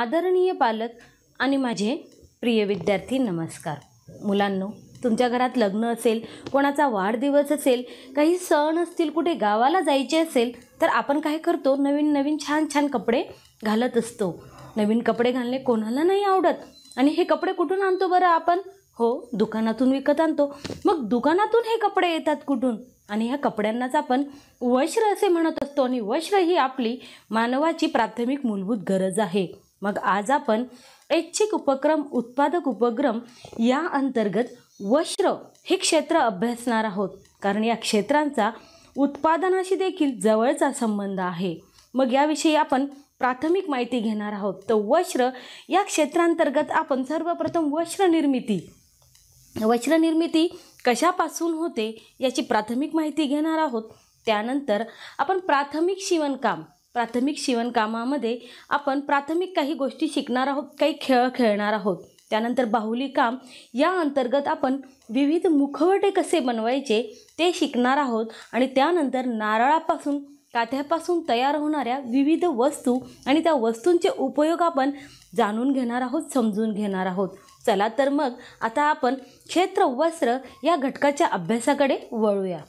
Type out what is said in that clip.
आदरणीय पालक आणि माझे प्रिय विद्यार्थी नमस्कार मुलांनो तुमच्या घरात लग्न असेल कोणाचा वाढदिवस असेल काही सण असतील कुठे गावाला जायचे असेल तर आपण काय करतो नवीन नवीन छान छान कपडे घालत असतो नवीन कपडे घालणे कोणाला नाही आवडत आणि हे कपडे कुठून आणतो बरं आपण हो दुकानातून विकत आणतो मग दुकानातून हे कपडे येतात कुठून आणि ह्या कपड्यांनाच आपण वस्त्र असे म्हणत असतो आणि वस्त्र ही आपली मानवाची प्राथमिक मूलभूत गरज आहे मग आज आपण ऐच्छिक उपक्रम उत्पादक उपक्रम या अंतर्गत वस्त्र हे क्षेत्र अभ्यासणार आहोत कारण या क्षेत्रांचा उत्पादनाशी देखील जवळचा संबंध आहे मग याविषयी आपण प्राथमिक माहिती घेणार आहोत तर वस्त्र या क्षेत्रांतर्गत आपण सर्वप्रथम वस्त्र निर्मिती वस्त्र निर्मिती कशापासून होते याची प्राथमिक माहिती घेणार आहोत त्यानंतर आपण प्राथमिक शिवणकाम प्राथमिक शिवणकामामध्ये आपण प्राथमिक काही गोष्टी शिकणार आहोत काही खेळ खेळणार आहोत त्यानंतर बाहुली काम या अंतर्गत आपण विविध मुखवटे कसे बनवायचे ते शिकणार आहोत आणि त्यानंतर नारळापासून काथ्यापासून तयार होणाऱ्या विविध वस्तू आणि त्या वस्तूंचे उपयोग आपण जाणून घेणार आहोत समजून घेणार आहोत चला तर मग आता आपण क्षेत्र वस्त्र या घटकाच्या अभ्यासाकडे वळूया